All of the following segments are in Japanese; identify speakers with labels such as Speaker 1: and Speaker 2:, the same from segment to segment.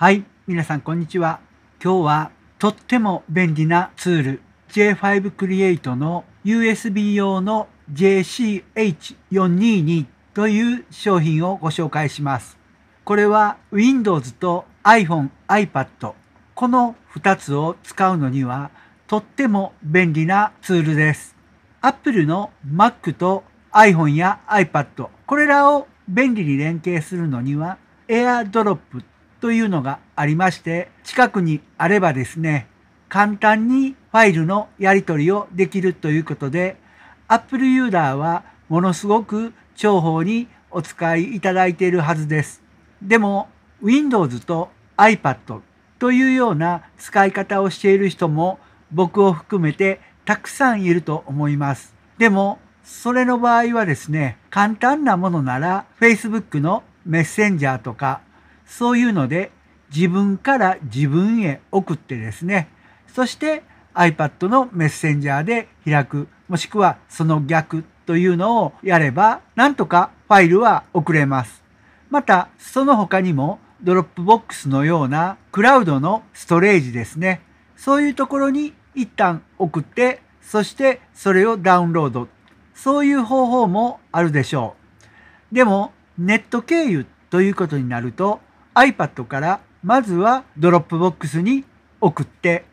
Speaker 1: はい、皆さんこんにちは。今日はとっても便利なツール J5 Create の USB 用の JCH422 という商品をご紹介します。これは Windows と iPhone、iPad この2つを使うのにはとっても便利なツールです。Apple の Mac と iPhone や iPad これらを便利に連携するのには AirDrop というのがありまして、近くにあればですね、簡単にファイルのやり取りをできるということで、Apple ユーザーはものすごく重宝にお使いいただいているはずです。でも、Windows と iPad というような使い方をしている人も僕を含めてたくさんいると思います。でも、それの場合はですね、簡単なものなら Facebook のメッセンジャーとかそういうので自分から自分へ送ってですね、そして iPad のメッセンジャーで開く、もしくはその逆というのをやれば、なんとかファイルは送れます。また、その他にもドロップボックスのようなクラウドのストレージですね。そういうところに一旦送って、そしてそれをダウンロード。そういう方法もあるでしょう。でも、ネット経由ということになると、iPad からまずは Dropbox に送って、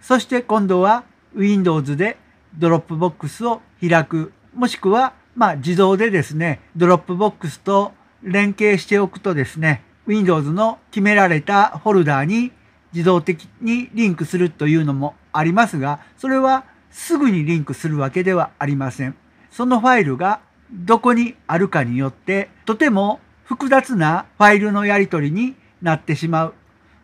Speaker 1: そして今度は Windows で Dropbox を開く、もしくはまあ自動でですね、Dropbox と連携しておくとですね、Windows の決められたフォルダーに自動的にリンクするというのもありますが、それはすぐにリンクするわけではありません。そのファイルがどこにあるかによって、とても複雑なファイルのやり取りになってしまう。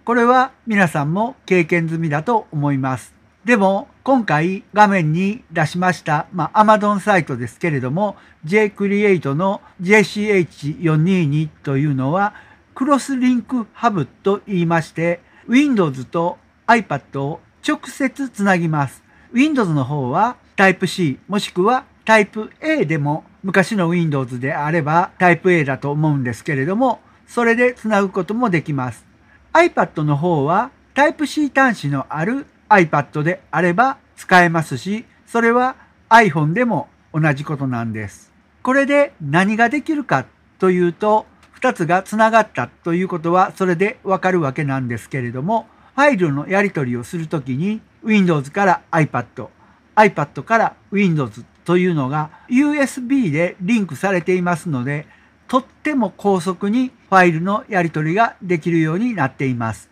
Speaker 1: これは皆さんも経験済みだと思います。でも今回画面に出しました、まあ、Amazon サイトですけれども JCreate の JCH422 というのはクロスリンクハブと言いまして Windows と iPad を直接つなぎます。Windows の方は Type-C もしくは Type-A でも昔の Windows であれば Type-A だと思うんですけれども、それで繋ぐこともできます。iPad の方は Type-C 端子のある iPad であれば使えますし、それは iPhone でも同じことなんです。これで何ができるかというと、2つが繋がったということはそれでわかるわけなんですけれども、ファイルのやり取りをするときに Windows から iPad、iPad から Windows というのが USB でリンクされていますので、とっても高速にファイルのやり取りができるようになっています。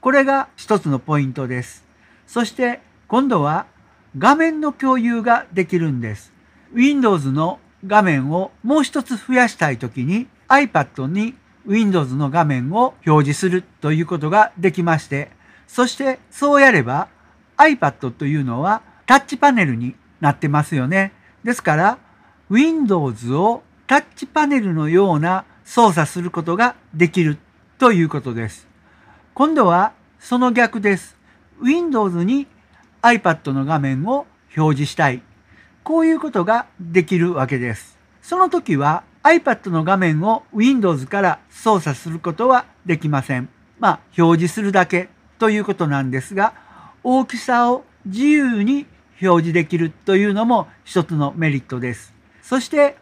Speaker 1: これが一つのポイントです。そして今度は画面の共有ができるんです。Windows の画面をもう一つ増やしたいときに iPad に Windows の画面を表示するということができまして、そしてそうやれば iPad というのはタッチパネルになってますよね。ですから Windows をタッチパネルのような操作することができるということです。今度はその逆です。Windows に iPad の画面を表示したい。こういうことができるわけです。その時は iPad の画面を Windows から操作することはできません。まあ、表示するだけということなんですが、大きさを自由に表示できるというのも一つのメリットです。そして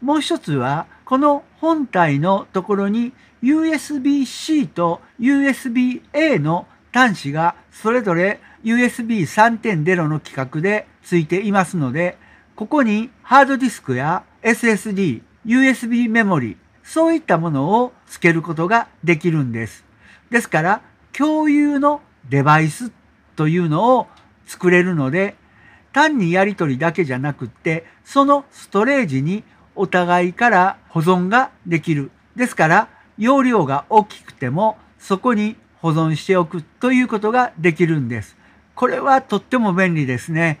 Speaker 1: もう一つはこの本体のところに USB-C と USB-A の端子がそれぞれ USB3.0 の規格で付いていますので、ここにハードディスクや SSD、USB メモリ、そういったものを付けることができるんです。ですから、共有のデバイスというのを作れるので、単にやり取りだけじゃなくって、そのストレージにお互いから保存ができる。ですから、容量が大きくても、そこに保存しておくということができるんです。これはとっても便利ですね。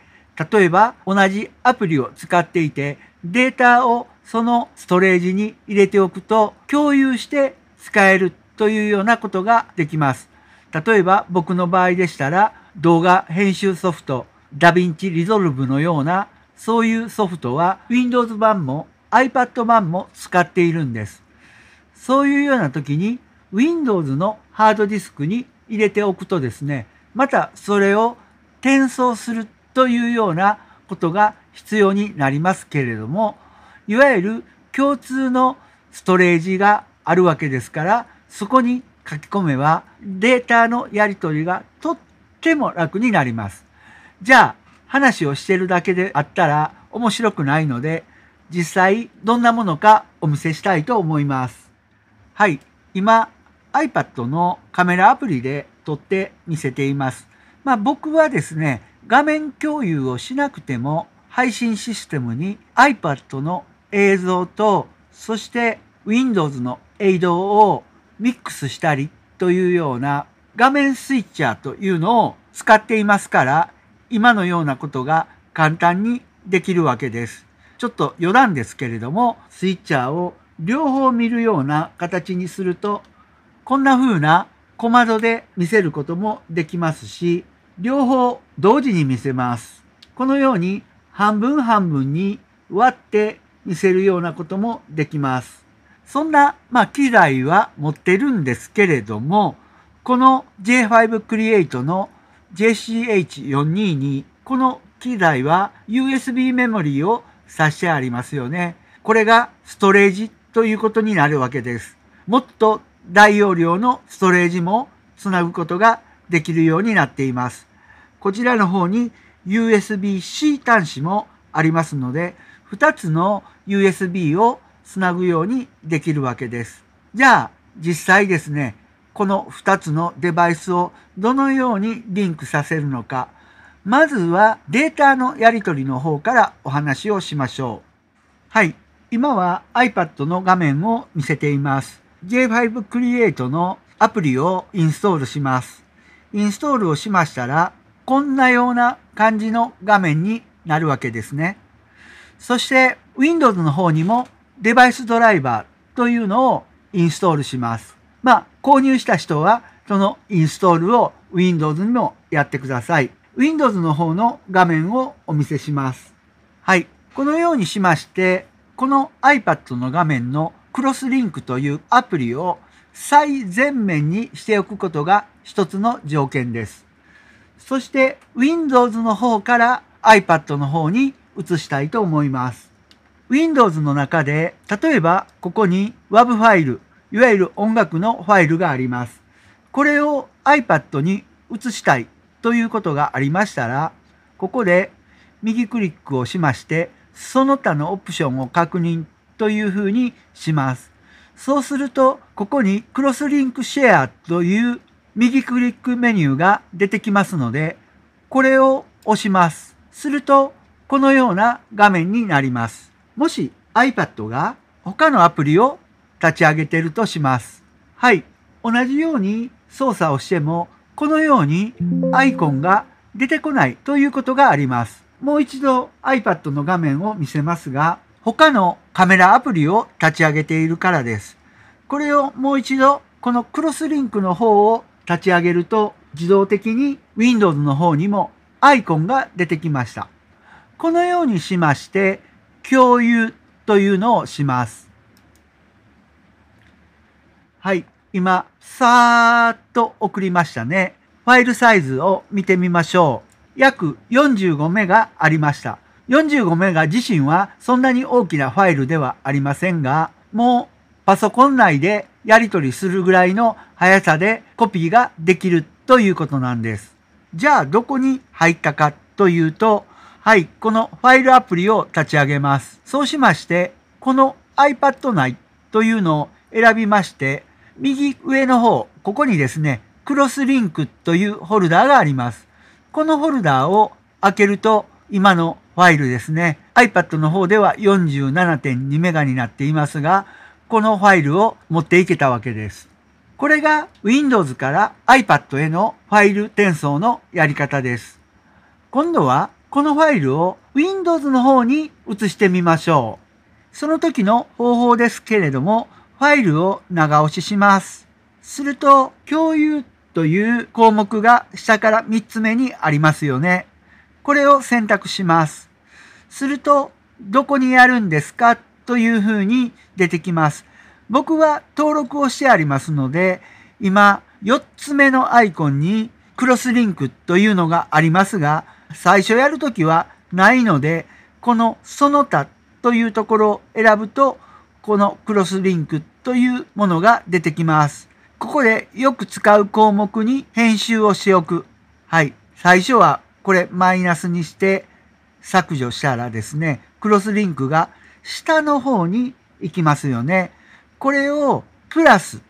Speaker 1: 例えば、同じアプリを使っていて、データをそのストレージに入れておくと、共有して使えるというようなことができます。例えば、僕の場合でしたら、動画編集ソフト、ダヴィンチリゾルブのようなそういうソフトは Windows 版も iPad 版も使っているんです。そういうような時に Windows のハードディスクに入れておくとですね、またそれを転送するというようなことが必要になりますけれども、いわゆる共通のストレージがあるわけですから、そこに書き込めばデータのやり取りがとっても楽になります。じゃあ話をしてるだけであったら面白くないので、実際どんなものかお見せしたいと思います。はい、今 iPad のカメラアプリで撮って見せています。まあ、僕はですね、画面共有をしなくても配信システムに iPad の映像とそして Windows の映像をミックスしたりというような画面スイッチャーというのを使っていますから今のようなことが簡単にできるわけです。ちょっと余談ですけれども、スイッチャーを両方見るような形にすると、こんな風な小窓で見せることもできますし、両方同時に見せます。このように半分半分に割って見せるようなこともできます。そんな、まあ、機材は持ってるんですけれども、この J5 Create の JCH422 この機材は USB メモリーを差してありますよね。これがストレージということになるわけです。もっと大容量のストレージもつなぐことができるようになっています。こちらの方に USB-C 端子もありますので、2つの USB をつなぐようにできるわけです。じゃあ、実際ですね、この2つのデバイスをどのようにリンクさせるのか、まずはデータのやり取りの方からお話をしましょう。はい。今は iPad の画面を見せています。J5 Create のアプリをインストールします。インストールをしましたら、こんなような感じの画面になるわけですね。そして Windows の方にもデバイスドライバーというのをインストールします。まあ、購入した人は、そのインストールを Windows にもやってください。Windows の方の画面をお見せします。はい。このようにしまして、この iPad の画面のクロスリンクというアプリを最前面にしておくことが一つの条件です。そして Windows の方から iPad の方に移したいと思います。Windows の中で、例えばここに WAV ファイル、いわゆる音楽のファイルがあります。これを iPad に移したいということがありましたら、ここで右クリックをしまして、その他のオプションを確認というふうにします。そうすると、ここにクロスリンクシェアという右クリックメニューが出てきますので、これを押します。すると、このような画面になります。もし iPad が他のアプリを立ち上げているとします。はい。同じように操作をしても、このようにアイコンが出てこないということがあります。もう一度 iPad の画面を見せますが、他のカメラアプリを立ち上げているからです。これをもう一度このクロスリンクの方を立ち上げると自動的に Windows の方にもアイコンが出てきました。このようにしまして共有というのをします。はい。今、さーっと送りましたね。ファイルサイズを見てみましょう。約45メガありました。45メガ自身はそんなに大きなファイルではありませんが、もうパソコン内でやり取りするぐらいの速さでコピーができるということなんです。じゃあどこに入ったかというと、はい、このファイルアプリを立ち上げます。そうしまして、この iPad 内というのを選びまして、右上の方、ここにですね、クロスリンクというホルダーがあります。このホルダーを開けると、今のファイルですね、iPad の方では47.2メガになっていますが、このファイルを持っていけたわけです。これが Windows から iPad へのファイル転送のやり方です。今度はこのファイルを Windows の方に移してみましょう。その時の方法ですけれども、ファイルを長押しします。すると、共有という項目が下から3つ目にありますよね。これを選択します。すると、どこにやるんですかというふうに出てきます。僕は登録をしてありますので、今、4つ目のアイコンにクロスリンクというのがありますが、最初やるときはないので、このその他というところを選ぶと、このクロスリンクというものが出てきます。ここでよく使う項目に編集をしておく。はい。最初はこれマイナスにして削除したらですね、クロスリンクが下の方に行きますよね。これをプラス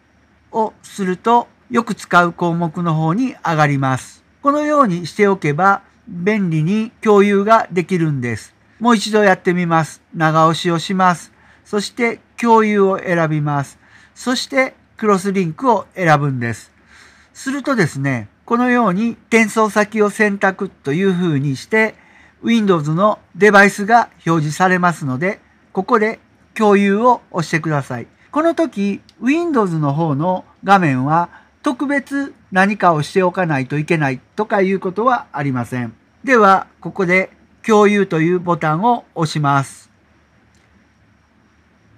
Speaker 1: をするとよく使う項目の方に上がります。このようにしておけば便利に共有ができるんです。もう一度やってみます。長押しをします。そして共有を選びます。そしてクロスリンクを選ぶんです。するとですね、このように転送先を選択というふうにして Windows のデバイスが表示されますので、ここで共有を押してください。この時、Windows の方の画面は特別何かをしておかないといけないとかいうことはありません。では、ここで共有というボタンを押します。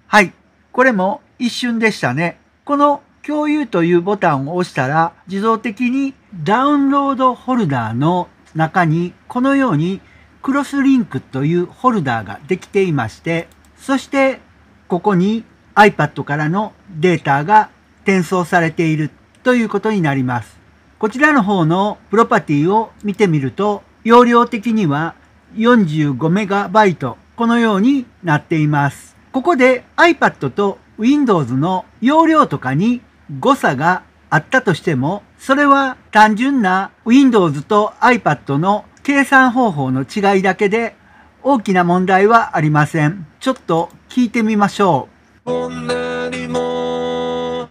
Speaker 1: はい。これも一瞬でしたね。この共有というボタンを押したら自動的にダウンロードホルダーの中にこのようにクロスリンクというホルダーができていましてそしてここに iPad からのデータが転送されているということになります。こちらの方のプロパティを見てみると容量的には 45MB このようになっています。ここで iPad と Windows の容量とかに誤差があったとしても、それは単純な Windows と iPad の計算方法の違いだけで大きな問題はありません。ちょっと聞いてみましょう。こんなにも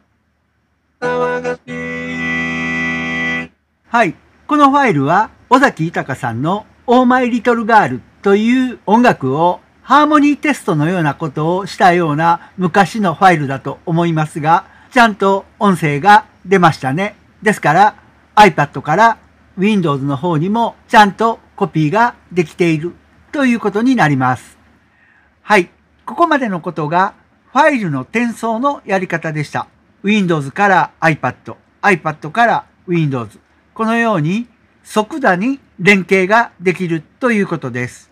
Speaker 1: 騒がしい。はい。このファイルは尾崎豊さんの l i t t リトルガールという音楽をハーモニーテストのようなことをしたような昔のファイルだと思いますが、ちゃんと音声が出ましたね。ですから iPad から Windows の方にもちゃんとコピーができているということになります。はい。ここまでのことがファイルの転送のやり方でした。Windows から iPad、iPad から Windows。このように即座に連携ができるということです。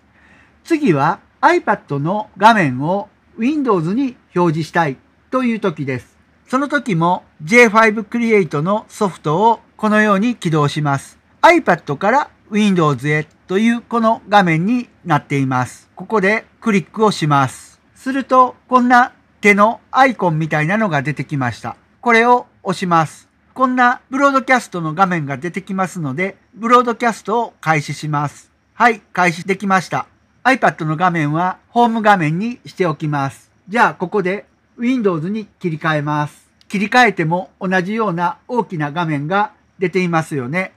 Speaker 1: 次は iPad の画面を Windows に表示したいという時です。その時も J5 Create のソフトをこのように起動します。iPad から Windows へというこの画面になっています。ここでクリックをします。するとこんな手のアイコンみたいなのが出てきました。これを押します。こんなブロードキャストの画面が出てきますので、ブロードキャストを開始します。はい、開始できました。iPad の画面はホーム画面にしておきます。じゃあここで Windows に切り替えます。切り替えても同じような大きな画面が出ていますよね。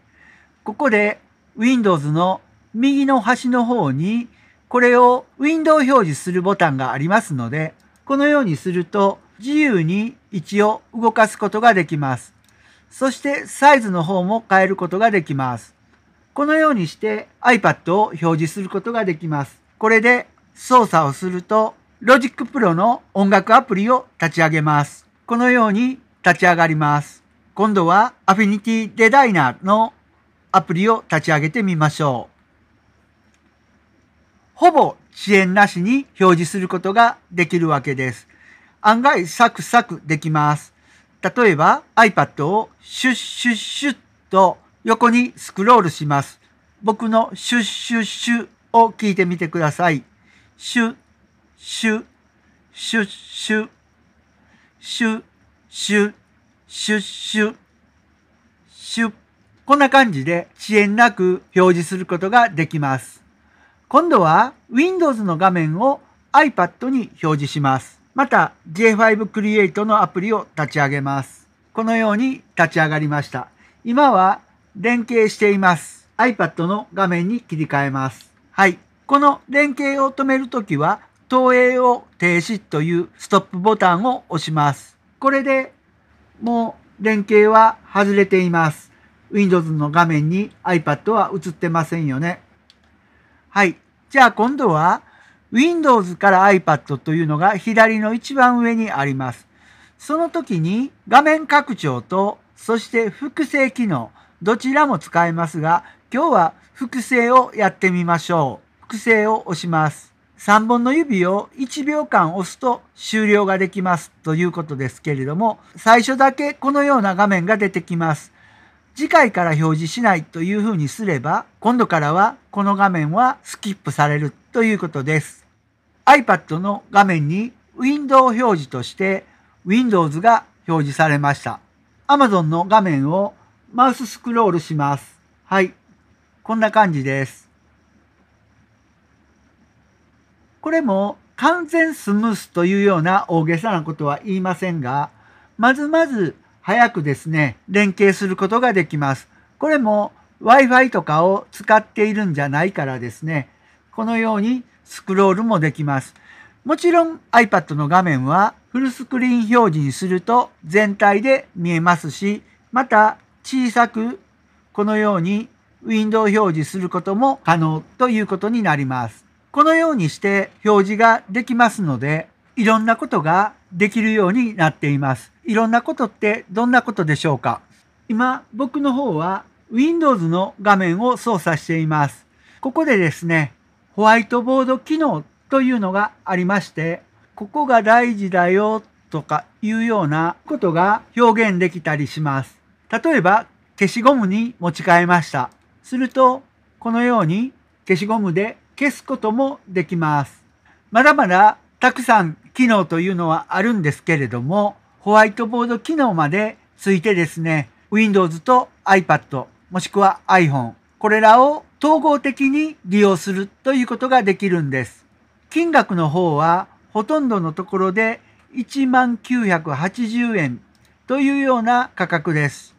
Speaker 1: ここで Windows の右の端の方にこれをウィンドウ表示するボタンがありますので、このようにすると自由に位置を動かすことができます。そしてサイズの方も変えることができます。このようにして iPad を表示することができます。これで操作をすると Logic Pro の音楽アプリを立ち上げます。このように立ち上がります。今度は Affinity Designer のアプリを立ち上げてみましょう。ほぼ遅延なしに表示することができるわけです。案外サクサクできます。例えば iPad をシュッシュッシュッと横にスクロールします。僕のシュッシュッシュを聞いてみてください。シュッシュッシュッシュッシュッシュッシュッシュッシュッこんな感じで遅延なく表示することができます。今度は Windows の画面を iPad に表示します。また J5 Create のアプリを立ち上げます。このように立ち上がりました。今は連携しています。iPad の画面に切り替えます。はい。この連携を止めるときは、投影を停止というストップボタンを押します。これでもう連携は外れています。Windows の画面に iPad は映ってませんよね。はい。じゃあ今度は Windows から iPad というのが左の一番上にあります。その時に画面拡張とそして複製機能どちらも使えますが、今日は複製をやってみましょう。複製を押します。3本の指を1秒間押すと終了ができますということですけれども、最初だけこのような画面が出てきます。次回から表示しないというふうにすれば、今度からはこの画面はスキップされるということです。iPad の画面に Window 表示として Windows が表示されました。Amazon の画面をマウススクロールします。はい。こんな感じです。これも完全スムースというような大げさなことは言いませんが、まずまず早くですね、連携することができます。これも Wi-Fi とかを使っているんじゃないからですね、このようにスクロールもできます。もちろん iPad の画面はフルスクリーン表示にすると全体で見えますし、また小さくこのようにウィンドウ表示することも可能ということになります。このようにして表示ができますので、いろんなことができるようになっています。いろんなことってどんなことでしょうか今、僕の方は Windows の画面を操作しています。ここでですね、ホワイトボード機能というのがありまして、ここが大事だよとかいうようなことが表現できたりします。例えば、消しゴムに持ち替えました。すると、このように消しゴムで消すこともできます。まだまだたくさん機能というのはあるんですけれども、ホワイトボード機能までついてですね、Windows と iPad、もしくは iPhone、これらを統合的に利用するということができるんです。金額の方はほとんどのところで1980円というような価格です。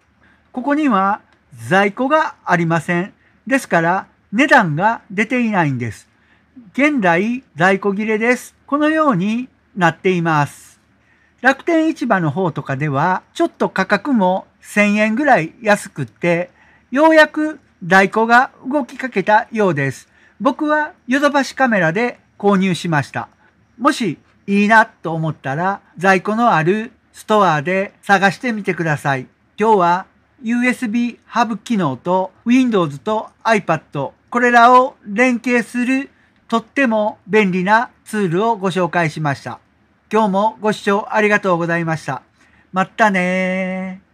Speaker 1: ここには在庫がありません。ですから値段が出ていないんです。現在在庫切れです。このようになっています。楽天市場の方とかではちょっと価格も1000円ぐらい安くってようやく在庫が動きかけたようです。僕はヨドバシカメラで購入しました。もしいいなと思ったら在庫のあるストアで探してみてください。今日は USB ハブ機能と Windows と iPad、これらを連携するとっても便利なツールをご紹介しました。今日もご視聴ありがとうございました。またねー。